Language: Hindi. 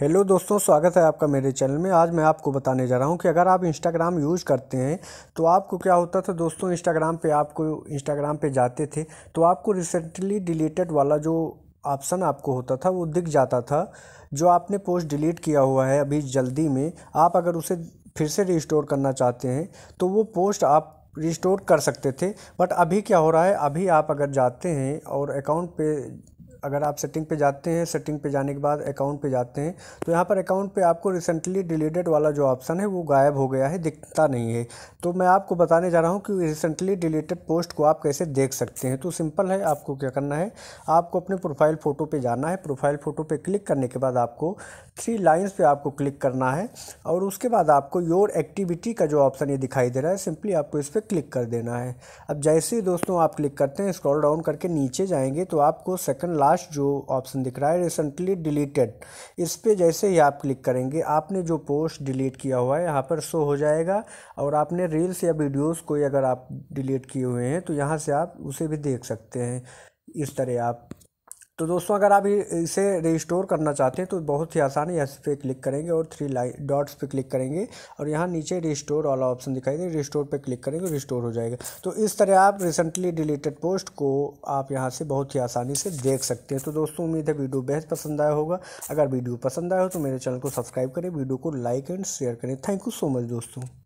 हेलो दोस्तों स्वागत है आपका मेरे चैनल में आज मैं आपको बताने जा रहा हूं कि अगर आप इंस्टाग्राम यूज़ करते हैं तो आपको क्या होता था दोस्तों इंस्टाग्राम पे आपको इंस्टाग्राम पे जाते थे तो आपको रिसेंटली डिलीटेड वाला जो ऑप्शन आपको होता था वो दिख जाता था जो आपने पोस्ट डिलीट किया हुआ है अभी जल्दी में आप अगर उसे फिर से रिस्टोर करना चाहते हैं तो वो पोस्ट आप रिस्टोर कर सकते थे बट अभी क्या हो रहा है अभी आप अगर जाते हैं और अकाउंट पे अगर आप सेटिंग पे जाते हैं सेटिंग पे जाने के बाद अकाउंट पे जाते हैं तो यहाँ पर अकाउंट पे आपको रिसेंटली डिलीटेड वाला जो ऑप्शन है वो गायब हो गया है दिखता नहीं है तो मैं आपको बताने जा रहा हूँ कि रिसेंटली डिलीटेड पोस्ट को आप कैसे देख सकते हैं तो सिंपल है आपको क्या करना है आपको अपने प्रोफाइल फ़ोटो पर जाना है प्रोफाइल फ़ोटो पर क्लिक करने के बाद आपको थ्री लाइन्स पर आपको क्लिक करना है और उसके बाद आपको योर एक्टिविटी का जो ऑप्शन ये दिखाई दे रहा है सिंपली आपको इस पर क्लिक कर देना है अब जैसे ही दोस्तों आप क्लिक करते हैं स्क्रॉल डाउन करके नीचे जाएंगे तो आपको सेकंड लास्ट लास्ट जो ऑप्शन दिख रहा है रिसेंटली डिलीटेड इस पर जैसे ही आप क्लिक करेंगे आपने जो पोस्ट डिलीट किया हुआ है यहाँ पर शो हो जाएगा और आपने रील्स या वीडियोस कोई अगर आप डिलीट किए हुए हैं तो यहाँ से आप उसे भी देख सकते हैं इस तरह आप तो दोस्तों अगर आप इसे रिस्टोर करना चाहते हैं तो बहुत ही आसानी है पर क्लिक करेंगे और थ्री लाइन डॉट्स पे क्लिक करेंगे और यहाँ नीचे रिस्टोर वाला ऑप्शन दिखाई दे रिस्टोर पे क्लिक करेंगे रिस्टोर हो जाएगा तो इस तरह आप रिसेंटली डिलीटेड पोस्ट को आप यहाँ से बहुत ही आसानी से देख सकते हैं तो दोस्तों उम्मीद है वीडियो बेहद पसंद आया होगा अगर वीडियो पसंद आया हो तो मेरे चैनल को सब्सक्राइब करें वीडियो को लाइक एंड शेयर करें थैंक यू सो मच दोस्तों